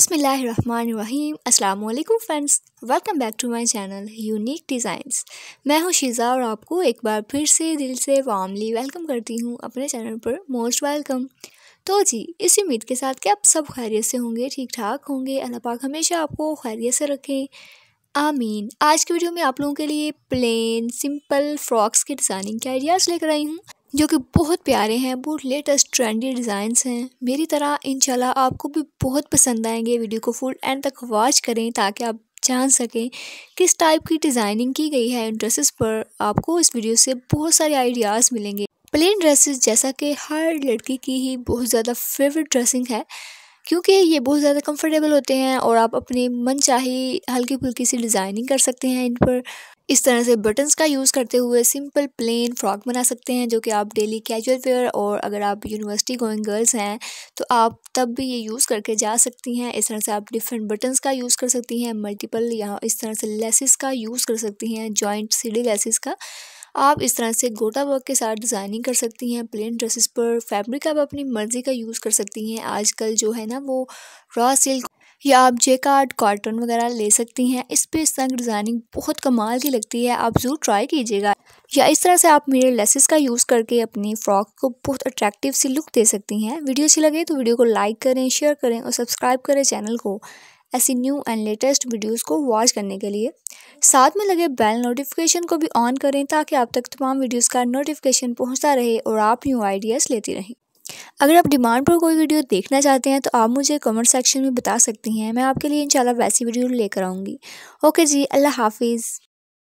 बिसमीम् अल्लाम friends welcome back to my channel unique designs मैं हूं शीज़ा और आपको एक बार फिर से दिल से वार्मली वेलकम करती हूं अपने चैनल पर मोस्ट वेलकम तो जी इस उम्मीद के साथ कि आप सब खैरियत से होंगे ठीक ठाक होंगे अल्लाह पाक हमेशा आपको खैरियत से रखें आमीन आज की वीडियो में आप लोगों के लिए प्लेन सिंपल फ्रॉक्स के डिज़ाइनिंग के आइडियाज़ लेकर आई हूँ जो कि बहुत प्यारे हैं बहुत लेटेस्ट ट्रेंडी डिज़ाइंस हैं मेरी तरह इंशाल्लाह आपको भी बहुत पसंद आएंगे वीडियो को फुल एंड तक वॉच करें ताकि आप जान सकें किस टाइप की डिज़ाइनिंग की गई है इन ड्रेसेस पर आपको इस वीडियो से बहुत सारे आइडियाज़ मिलेंगे प्लेन ड्रेसेस जैसा कि हर लड़की की ही बहुत ज़्यादा फेवरेट ड्रेसिंग है क्योंकि ये बहुत ज़्यादा कंफर्टेबल होते हैं और आप अपनी मनचाही हल्की फुल्की सी डिज़ाइनिंग कर सकते हैं इन पर इस तरह से बटन्स का यूज़ करते हुए सिंपल प्लेन फ्रॉक बना सकते हैं जो कि आप डेली कैजुअल वेयर और अगर आप यूनिवर्सिटी गोइंग गर्ल्स हैं तो आप तब भी ये यूज़ करके जा सकती हैं इस तरह से आप डिफरेंट बटन्स का यूज़ कर सकती हैं मल्टीपल या इस तरह से लेसिस का यूज़ कर सकती हैं जॉइंट सीडी लेसिस का आप इस तरह से गोटा वर्क के साथ डिज़ाइनिंग कर सकती हैं प्लेन ड्रेसेस पर फैब्रिक आप अपनी मर्ज़ी का यूज़ कर सकती हैं आजकल जो है ना वो रॉ सिल्क या आप जे कार्ड कॉटन वगैरह ले सकती हैं इस पर इस तरह की डिज़ाइनिंग बहुत कमाल की लगती है आप ज़रूर ट्राई कीजिएगा या इस तरह से आप मेरे लेसेस का यूज़ करके अपनी फ्रॉक को बहुत अट्रैक्टिव सी लुक दे सकती हैं वीडियो अच्छी लगे तो वीडियो को लाइक करें शेयर करें और सब्सक्राइब करें चैनल को ऐसी न्यू एंड लेटेस्ट वीडियोज़ को वॉच करने के लिए साथ में लगे बेल नोटिफिकेशन को भी ऑन करें ताकि आप तक तमाम वीडियोस का नोटिफिकेशन पहुंचता रहे और आप न्यू आइडियाज़ लेती रहें अगर आप डिमांड पर कोई वीडियो देखना चाहते हैं तो आप मुझे कमेंट सेक्शन में बता सकती हैं मैं आपके लिए इंशाल्लाह वैसी वीडियो लेकर आऊँगी ओके जी अल्लाह हाफिज़